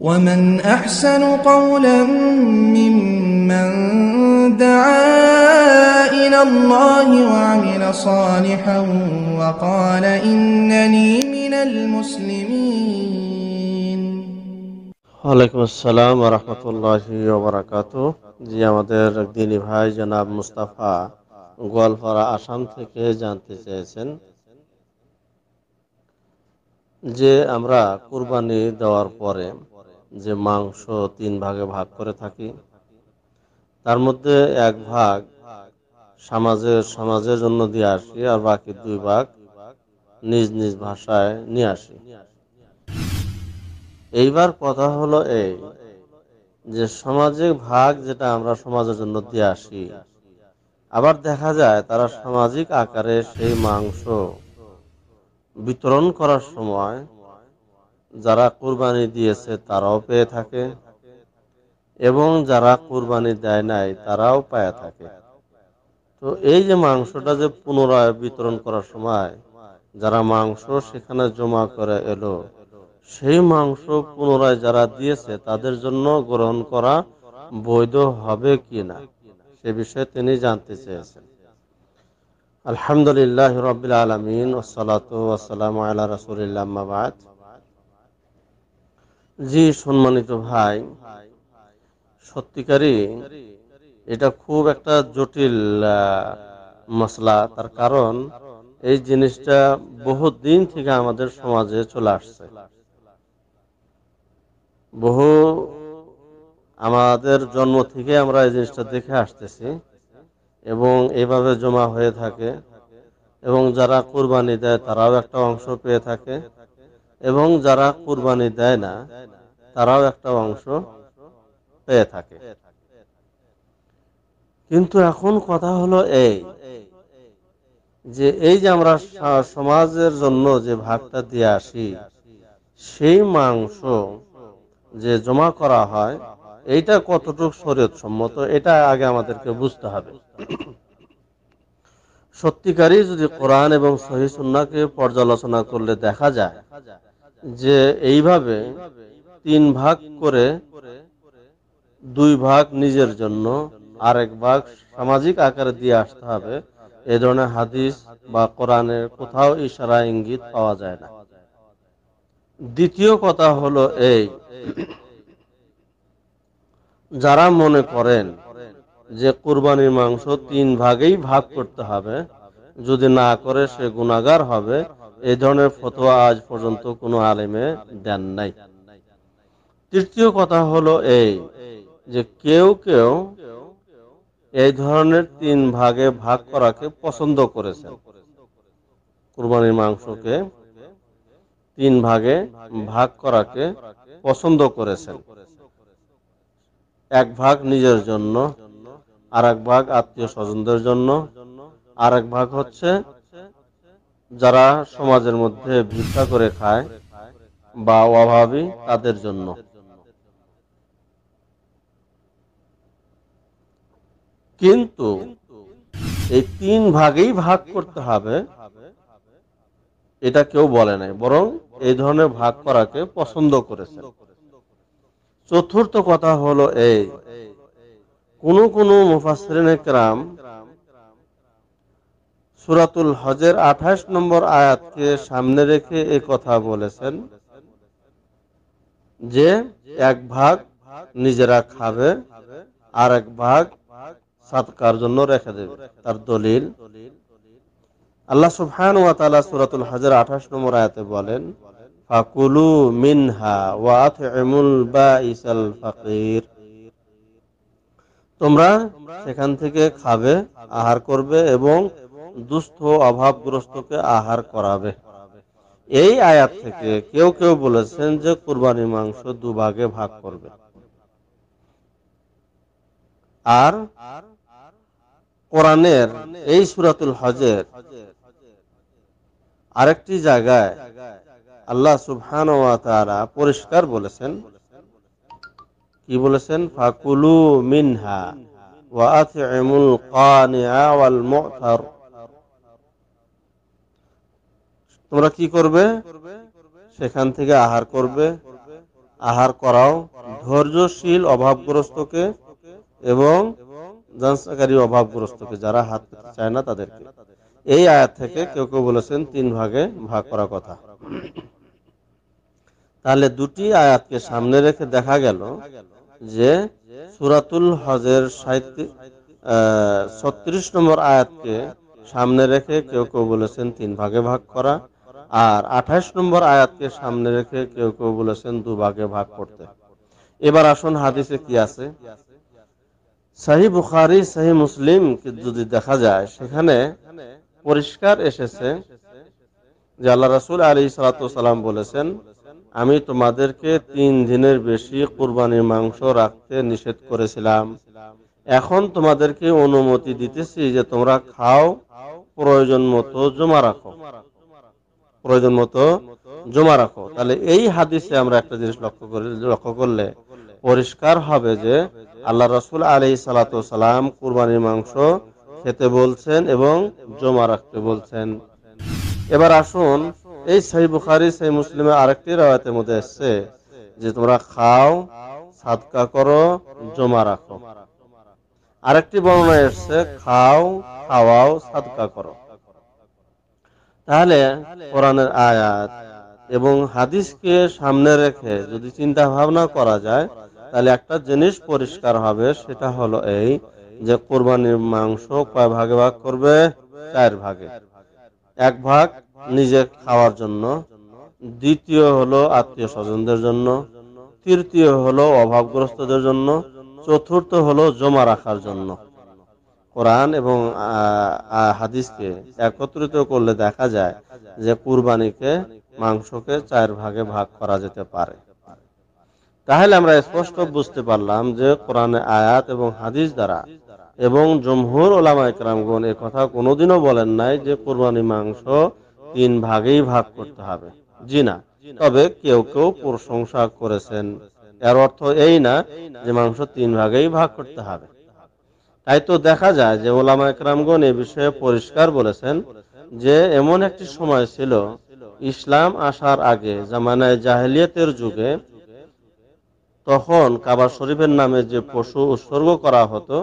ومن أحسن قولا ممن دعا إلى الله وعمل صالحا وقال إنني من المسلمين عليكم السلام ورحمة الله وبركاته جيام دير ديني بھائي جناب مصطفى غالفر آشام تكي جانتی جائسن جي امرا قرباني دوار پوريم যে মাংস তিন ভাগে ভাগ করে থাকি তার মধ্যে এক ভাগ সমাজের সমাজের জন্য দিয়ে আসি আর বাকি দুই ভাগ নিজ নিজ ভাষায় নিয়ে আসি এইবার কথা হলো এই যে সমাজে ভাগ যেটা আমরা সমাজের জন্য দিয়ে আসি আবার দেখা যায় তারা সামাজিক আকারে সেই মাংস বিতরণ করার সময় যারা কোরবানি দিয়েছে তারাও পেয়ে থাকে এবং যারা কোরবানি দেয় নাই তারাও পায়া থাকে তো এই যে মাংসটা যে পুনরায় বিতরণ করার সময় যারা মাংস সেখানে জমা করে এলো সেই মাংস পুনরায় যারা দিয়েছে তাদের জন্য গ্রহণ করা বৈধ হবে কি না সে বিষয়ে তিনি জানতে চেয়েছেন আলহামদুলিল্লাহ রবিল আলমিন ওসালাত ওসালাম আল্লাহ রসুলিল্লাহ জি সম্মানিত ভাই সত্যিকারী এটা খুব একটা জটিল মশলা তার কারণ এই জিনিসটা বহু দিন থেকে আমাদের সমাজে চলে আসছে বহু আমাদের জন্ম থেকে আমরা এই জিনিসটা দেখে আসতেছি এবং এভাবে জমা হয়ে থাকে এবং যারা কোরবানি দেয় তারাও একটা অংশ পেয়ে থাকে এবং যারা কুরবানি দেয় না তারাও একটা অংশ পেয়ে থাকে কিন্তু এখন কথা হলো এই যে এই যে আমরা সমাজের জন্য যে ভাগটা দিয়ে আসি সেই মাংস যে জমা করা হয় এইটা কতটুক শরীর সম্মত এটা আগে আমাদেরকে বুঝতে হবে সত্যিকারই যদি কোরআন এবং সহি সুন্নাকে পর্যালোচনা করলে দেখা যায় যে এইভাবে তিন ভাগ করে দুই ভাগ নিজের জন্য আরেক ভাগ সামাজিক আকারে দিয়ে আসতে হবে এ ধরনের হাদিস বা কোরআনের কোথাও ইশারা ইঙ্গিত পাওয়া যায় না দ্বিতীয় কথা হলো এই যারা মনে করেন যে কোরবানির মাংস তিন ভাগেই ভাগ করতে হবে যদি না করে সে গুণাগার হবে এই ধরনের ফতোয়া আজ পর্যন্ত কোনো আলেমে দেন নাই তৃতীয় কথা হলো এই যে কেউ কেউ এই ধরনের তিন ভাগে ভাগ করাকে পছন্দ করেছেন কুরবানির মাংসকে তিন ভাগে ভাগ করাকে পছন্দ করেছেন এক ভাগ নিজের জন্য আর এক ভাগ আত্মীয় স্বজনদের জন্য আর এক ভাগ হচ্ছে যারা সমাজের মধ্যে ভিক্ষা করে খায় বা অভাবী তাদের জন্য কিন্তু এই তিন ভাগেই ভাগ করতে হবে এটা কেউ বলে নাই বরং এই ধরনের ভাগ করাকে পছন্দ করেছে চতুর্থ কথা হলো এই কোন কোন মুফাসরিনে ক্রাম সুরাতুল হজের আঠাশ নম্বর আয়াতকে সামনে রেখে এ কথা বলেছেন যে এক ভাগ নিজেরা খাবে আর এক ভাগ জন্য রেখে দেবে তার দলিল আল্লাহ সুফহান ওয়া হজের নম্বর আয়াতে বলেন ফাকুলু মিনহা ওয়া ফাকির তোমরা সেখান থেকে খাবে আহার করবে এবং দুস্থ অভাবগ্রস্তকে আহার করাবে এই আয়াত থেকে কেউ কেউ বলেছেন যে কুরবানি মাংস দুভাগে ভাগ করবে আর কোরআনের এই সুরাতুল হজের আরেকটি জায়গায় আল্লাহ সুবহান পরিষ্কার বলেছেন কি বলেছেন ফাকুলু মিনহা ওয়া আতিমুল কানিআ ওয়াল মুতার তোমরা কি করবে সেখান থেকে আহার করবে আহার করাও ধৈর্যশীল অভাবগ্রস্তকে এবং জানসাকারী অভাবগ্রস্তকে যারা হাত পেতে চায় না তাদেরকে এই আয়াত থেকে কেউ কেউ বলেছেন তিন ভাগে ভাগ করা কথা তাহলে দুটি আয়াতকে সামনে রেখে দেখা গেল যে সুরাতুল হজের সাহিত্য ছত্রিশ নম্বর আয়াতকে সামনে রেখে কেউ কেউ বলেছেন তিন ভাগে ভাগ করা আর আঠাশ নম্বর আয়াতকে সামনে রেখে কেউ কেউ বলেছেন দুভাগে ভাগ করতে এবার আসুন হাদিসে কি আছে সাহি বুখারি সাহি মুসলিম যদি দেখা যায় সেখানে পরিষ্কার এসেছে যে আল্লাহ রাসুল আলী সালাম বলেছেন আমি তোমাদেরকে তিন দিনের বেশি কোরবানির মাংস রাখতে নিষেধ করেছিলাম এখন তোমাদেরকে অনুমতি দিতেছি যে তোমরা খাও প্রয়োজন মতো জমা রাখো প্রয়োজন মতো জমা রাখো তাহলে এই হাদিসে আমরা একটা জিনিস লক্ষ্য করে লক্ষ্য করলে পরিষ্কার হবে যে আল্লাহ রসুল আলী সালাম কুরবানির মাংস খেতে বলছেন এবং জমা রাখতে বলছেন এবার আসুন এই সেই বুখারি সেই মুসলিমের আরেকটি রায়তের মধ্যে এসছে যে তোমরা খাও সাদকা করো জমা রাখো আরেকটি বর্ণনা এসছে খাও খাওয়াও সাদকা করো তাহলে কোরআনের আয়াত এবং হাদিসকে সামনে রেখে যদি চিন্তা ভাবনা করা যায় তাহলে একটা জিনিস পরিষ্কার হবে সেটা হলো এই যে কোরবানির মাংস কয় ভাগে ভাগ করবে চার ভাগে এক ভাগ নিজে খাওয়ার জন্য দ্বিতীয় হলো আত্মীয় স্বজনদের জন্য তৃতীয় হলো অভাবগ্রস্তদের জন্য চতুর্থ হলো জমা রাখার জন্য কোরআন এবং হাদিসকে একত্রিত করলে দেখা যায় যে কুরবানিকে মাংসকে চার ভাগে ভাগ করা যেতে পারে তাহলে আমরা স্পষ্ট বুঝতে পারলাম যে কোরআনে আয়াত এবং হাদিস দ্বারা এবং জমহুর ওলামা ইকরামগণ এ কথা কোনোদিনও বলেন নাই যে কোরবানি মাংস তিন ভাগেই ভাগ করতে হবে জি না তবে কেউ কেউ প্রশংসা করেছেন এর অর্থ এই না যে মাংস তিন ভাগেই ভাগ করতে হবে তাই তো দেখা যায় যে ওলামা একরামগণ এ বিষয়ে পরিষ্কার বলেছেন যে এমন একটি সময় ছিল ইসলাম আসার আগে জামানায় জাহেলিয়াতের যুগে তখন কাবা শরীফের নামে যে পশু উৎসর্গ করা হতো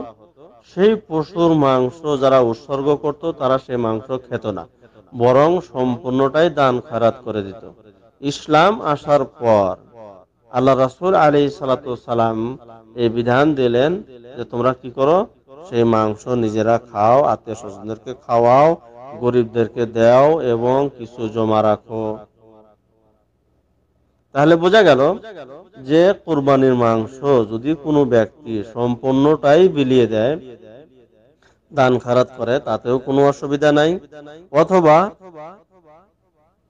সেই পশুর মাংস যারা উৎসর্গ করত তারা সেই মাংস খেত না বরং সম্পূর্ণটাই দান খারাত করে দিত ইসলাম আসার পর আল্লাহ রাসুল আলী সালাম এই বিধান দিলেন যে তোমরা কি করো সেই মাংস নিজেরা খাও আত্মীয় স্বজনদেরকে খাওয়াও গরিবদেরকে দেও এবং কিছু জমা রাখো তাহলে বোঝা গেল যে কোরবানির মাংস যদি কোনো ব্যক্তি সম্পূর্ণটাই বিলিয়ে দেয় দান খারাত করে তাতেও কোনো অসুবিধা নাই অথবা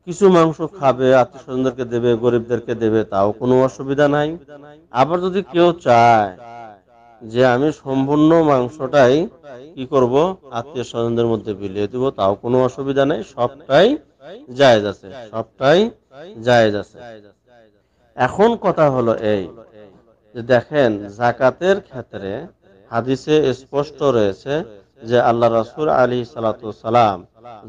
কিছু মাংস খাবে আত্মীয় স্বজনদেরকে দেবে গরিবদেরকে দেবে তাও কোনো অসুবিধা নাই আবার যদি কেউ চায় যে আমি সম্পূর্ণ মাংসটাই কি করব আত্মীয় স্বজনদের মধ্যে বিলিয়ে দিব তাও কোনো অসুবিধা নেই সবটাই জায়েজ আছে সবটাই জায়েজ আছে এখন কথা হলো এই যে দেখেন জাকাতের ক্ষেত্রে হাদিসে স্পষ্ট রয়েছে যে আল্লাহ রাসুল আলী সালাম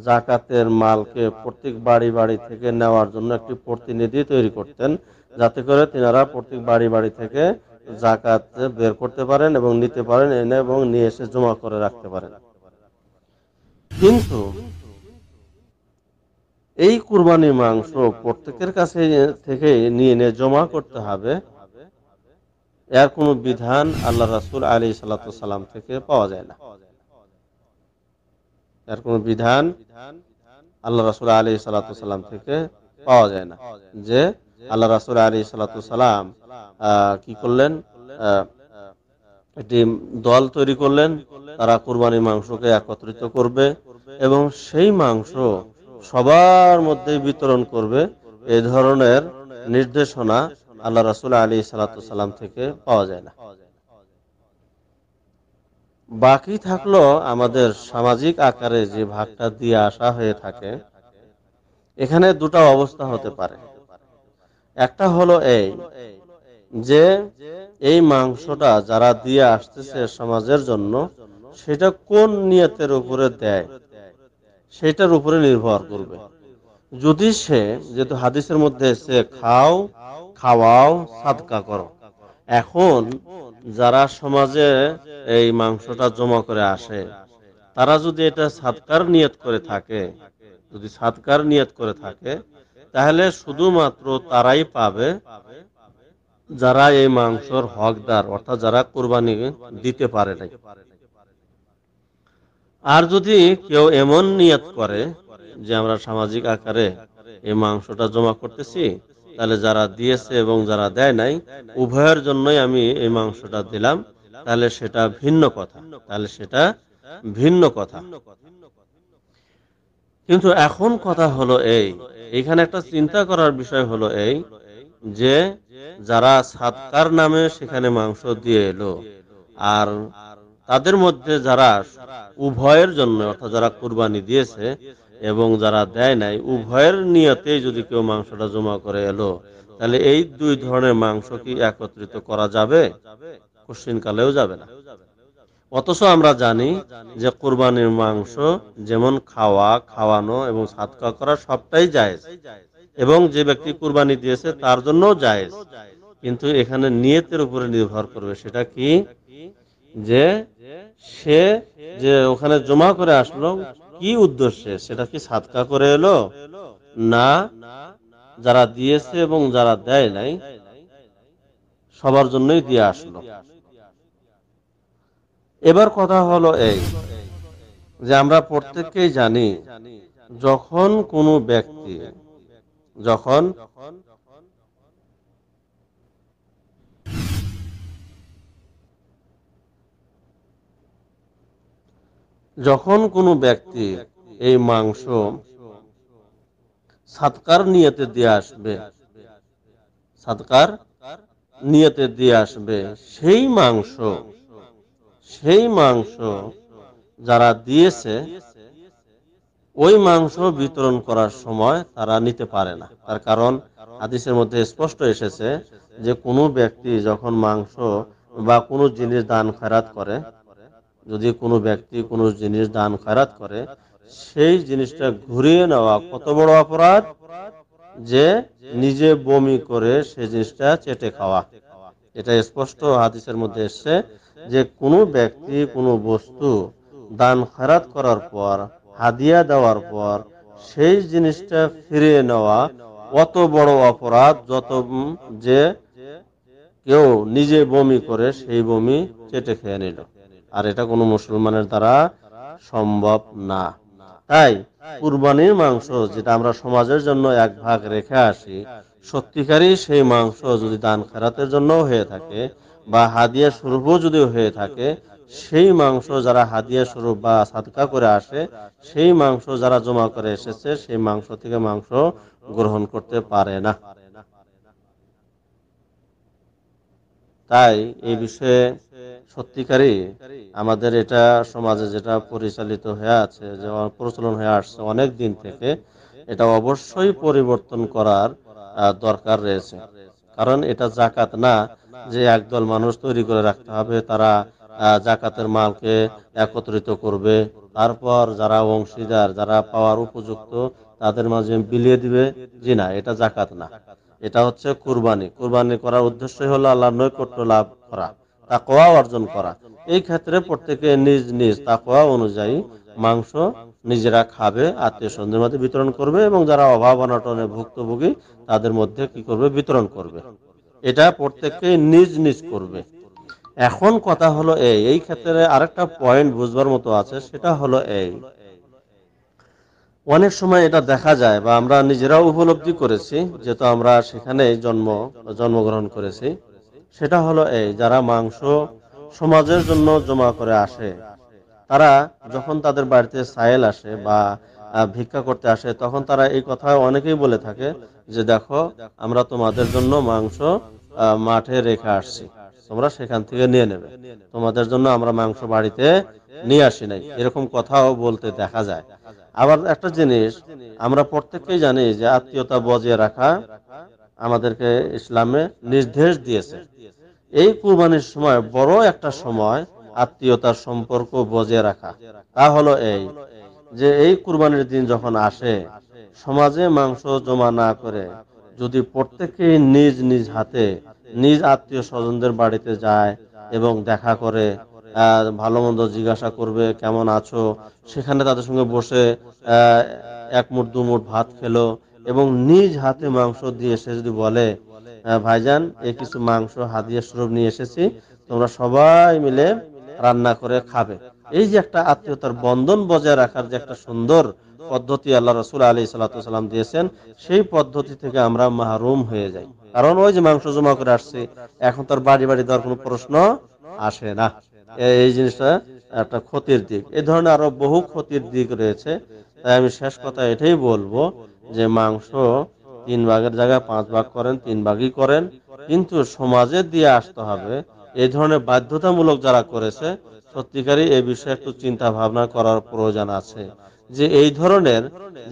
জাকাতের মালকে প্রত্যেক বাড়ি বাড়ি থেকে নেওয়ার জন্য একটি প্রতিনিধি তৈরি করতেন যাতে করে তিনারা প্রত্যেক বাড়ি বাড়ি থেকে জাকাত বের করতে পারেন এবং নিতে পারেন এনে এবং নিয়ে এসে জমা করে রাখতে পারেন কিন্তু এই কুরবানি মাংস প্রত্যেকের কাছে থেকে নিয়ে নিয়ে জমা করতে হবে এর কোনো বিধান আল্লাহ রাসুল আলী সাল্লাম থেকে পাওয়া যায় না এর কোনো বিধান আল্লাহ রাসুল আলী সাল্লাম থেকে পাওয়া যায় না যে আল্লাহ রাসুল আলী সালাতাম কি করলেন একটি দল তৈরি করলেন তারা কোরবানির মাংসকে একত্রিত করবে এবং সেই মাংস সবার মধ্যে বিতরণ করবে এ ধরনের নির্দেশনা আল্লাহ রাসুল আলী সালাতাম থেকে পাওয়া যায় না বাকি থাকলো আমাদের সামাজিক আকারে যে ভাগটা দিয়ে আসা হয়ে থাকে এখানে দুটা অবস্থা হতে পারে একটা হলো এই যে এই মাংসটা যারা দিয়ে আসতেছে সমাজের জন্য সেটা কোন নিয়তের উপরে দেয় সেটার উপরে নির্ভর করবে যদি সে যেহেতু হাদিসের মধ্যে সে খাও খাওয়াও সাদকা করো এখন যারা সমাজে এই মাংসটা জমা করে আসে তারা যদি এটা সাদকার নিয়ত করে থাকে যদি সাদকার নিয়ত করে থাকে তাহলে শুধুমাত্র তারাই পাবে যারা এই মাংসর হকদার অর্থাৎ যারা কোরবানি দিতে পারে নাই আর যদি কেউ এমন নিয়ত করে যে আমরা সামাজিক আকারে এই মাংসটা জমা করতেছি তাহলে যারা দিয়েছে এবং যারা দেয় নাই উভয়ের জন্যই আমি এই মাংসটা দিলাম তাহলে সেটা ভিন্ন কথা তাহলে সেটা ভিন্ন কথা কিন্তু এখন কথা হলো এই এখানে একটা চিন্তা করার বিষয় হলো এই যে যারা সাতকার নামে সেখানে মাংস দিয়ে এলো আর তাদের মধ্যে যারা উভয়ের জন্য অর্থাৎ যারা কুরবানি দিয়েছে এবং যারা দেয় নাই উভয়ের নিয়তে যদি কেউ মাংসটা জমা করে এলো তাহলে এই দুই ধরনের মাংস কি একত্রিত করা যাবে কোশ্চিনকালেও যাবে না অথচ আমরা জানি যে কোরবানির মাংস যেমন খাওয়া খাওয়ানো এবং সাতকা করা সবটাই জায়েজ এবং যে ব্যক্তি কুরবানি দিয়েছে তার জন্য জায়েজ কিন্তু এখানে নিয়তের উপরে নির্ভর করবে সেটা কি যে সে যে ওখানে জমা করে আসলো কি উদ্দেশ্যে সেটা কি সাতকা করে এলো না যারা দিয়েছে এবং যারা দেয় নাই সবার জন্যই দিয়ে আসলো এবার কথা হলো এই যে আমরা প্রত্যেককেই জানি যখন কোনো ব্যক্তি যখন যখন কোনো ব্যক্তি এই মাংস সৎকার নিয়তে দিয়ে আসবে সৎকার নিয়তে দিয়ে আসবে সেই মাংস সেই মাংস যারা দিয়েছে ওই মাংস বিতরণ করার সময় তারা নিতে পারে না তার কারণ হাদিসের মধ্যে স্পষ্ট এসেছে যে কোনো ব্যক্তি যখন মাংস বা কোনো জিনিস দান খয়রাত করে যদি কোনো ব্যক্তি কোনো জিনিস দান খয়রাত করে সেই জিনিসটা ঘুরিয়ে নেওয়া কত বড় অপরাধ যে নিজে বমি করে সেই জিনিসটা চেটে খাওয়া এটা স্পষ্ট হাদিসের মধ্যে এসছে যে কোনো ব্যক্তি কোনো বস্তু দান খারাত করার পর হাদিয়া দেওয়ার পর সেই জিনিসটা ফিরিয়ে নেওয়া অত বড় অপরাধ যত যে কেউ নিজে বমি করে সেই বমি চেটে খেয়ে নিল আর এটা কোনো মুসলমানের দ্বারা সম্ভব না তাই কুরবানির মাংস যেটা আমরা সমাজের জন্য এক ভাগ রেখে আসি সত্যিকারই সেই মাংস যদি দান খেরাতের জন্য হয়ে থাকে বা হাদিয়া স্বরূপ যদি হয়ে থাকে সেই মাংস যারা হাদিয়া স্বরূপ বা সাদকা করে আসে সেই মাংস যারা জমা করে এসেছে সেই মাংস থেকে মাংস গ্রহণ করতে পারে না তাই এই বিষয়ে সত্যিকারী আমাদের এটা সমাজে যেটা পরিচালিত হয়ে আছে যে প্রচলন হয়ে আসছে অনেক দিন থেকে এটা অবশ্যই পরিবর্তন করার দরকার রয়েছে কারণ এটা জাকাত না যে একদল মানুষ তৈরি করে রাখতে হবে তারা জাকাতের মালকে একত্রিত করবে তারপর যারা অংশীদার যারা পাওয়ার উপযুক্ত তাদের মাঝে বিলিয়ে দিবে জি না এটা জাকাত না এটা হচ্ছে কুরবানি কুরবানি করার উদ্দেশ্য হলো আল্লাহ নৈকট্য লাভ করা তাকোয়া অর্জন করা এই ক্ষেত্রে প্রত্যেকে নিজ নিজ তাকোয়া অনুযায়ী মাংস নিজেরা খাবে আত্মীয় স্বজনদের মধ্যে বিতরণ করবে এবং যারা অভাব অনাটনে ভুক্তভোগী তাদের মধ্যে কি করবে বিতরণ করবে এটা প্রত্যেককে নিজ নিজ করবে এখন কথা হলো এই এই ক্ষেত্রে আরেকটা পয়েন্ট বুঝবার মতো আছে সেটা হলো এই অনেক সময় এটা দেখা যায় বা আমরা নিজেরাও উপলব্ধি করেছি যেহেতু আমরা সেখানে জন্ম জন্মগ্রহণ করেছি সেটা হলো এই যারা মাংস সমাজের জন্য জমা করে আসে তারা যখন তাদের বাড়িতে সায়েল আসে বা ভিক্ষা করতে আসে তখন তারা এই কথা অনেকেই বলে থাকে যে দেখো আমরা তোমাদের জন্য মাংস মাঠে রেখে আসছি তোমরা সেখান থেকে নিয়ে নেবে তোমাদের জন্য আমরা মাংস বাড়িতে নিয়ে আসি নাই এরকম কথাও বলতে দেখা যায় আবার একটা জিনিস আমরা প্রত্যেকেই জানি যে আত্মীয়তা বজায় রাখা আমাদেরকে ইসলামে নির্দেশ দিয়েছে এই কুরবানির সময় বড় একটা সময় আত্মীয়তার সম্পর্ক বজায় রাখা তা হলো এই যে এই কুরবানির দিন যখন আসে সমাজে মাংস জমা না করে যদি প্রত্যেকেই নিজ নিজ হাতে নিজ আত্মীয় স্বজনদের বাড়িতে যায় এবং দেখা করে ভালো মন্দ জিজ্ঞাসা করবে কেমন আছো সেখানে তাদের সঙ্গে বসে এক মুঠ দু মুঠ ভাত খেলো এবং নিজ হাতে মাংস দিয়ে এসে যদি বলে ভাইজান এ কিছু মাংস হাদিয়া স্বরূপ নিয়ে এসেছি তোমরা সবাই মিলে রান্না করে খাবে এই যে একটা আত্মীয়তার বন্ধন বজায় রাখার যে একটা সুন্দর পদ্ধতি আল্লাহ রসুল আলি সাল্লাম দিয়েছেন সেই পদ্ধতি থেকে আমরা মাহরুম হয়ে যাই কারণ ওই যে মাংস জমা করে আসছে এখন তার বাড়ি বাড়ি দেওয়ার কোনো প্রশ্ন আসে না এই জিনিসটা একটা ক্ষতির দিক এই ধরনের আরো বহু ক্ষতির দিক রয়েছে তাই আমি শেষ কথা এটাই বলবো যে মাংস তিন ভাগের জায়গায় পাঁচ ভাগ করেন তিন ভাগই করেন কিন্তু সমাজে দিয়ে আসতে হবে এই ধরনের বাধ্যতামূলক যারা করেছে সত্যিকারই এ বিষয়ে একটু চিন্তা ভাবনা করার প্রয়োজন আছে যে এই ধরনের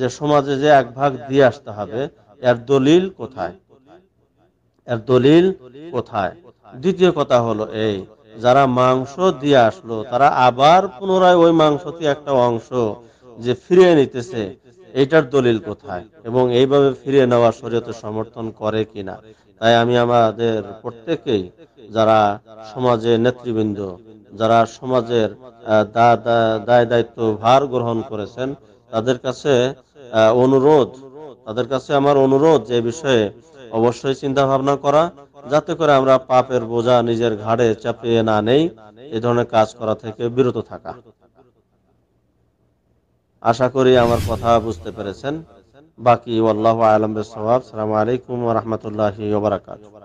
যে সমাজে যে এক ভাগ দিয়ে আসতে হবে এর দলিল কোথায় এর দলিল কোথায় দ্বিতীয় কথা হলো এই যারা মাংস দিয়ে আসলো তারা আবার পুনরায় ওই মাংস একটা অংশ যে ফিরিয়ে নিতেছে এটার দলিল কোথায় এবং এইভাবে ফিরে নেওয়া শরীয়তে সমর্থন করে কিনা তাই আমি আমাদের প্রত্যেকেই যারা সমাজে নেতৃবৃন্দ যারা সমাজের দায় দায়িত্ব ভার গ্রহণ করেছেন তাদের কাছে অনুরোধ তাদের কাছে আমার অনুরোধ যে বিষয়ে অবশ্যই চিন্তা ভাবনা করা যাতে করে আমরা পাপের বোঝা নিজের ঘাড়ে চাপিয়ে না নেই এ ধরনের কাজ করা থেকে বিরত থাকা আশা করি আমার কথা বুঝতে পেরেছেন বাকি আল্লাহ আলম সবাব সালাম আলাইকুম রহমতুল্লাহ ওবরাকাত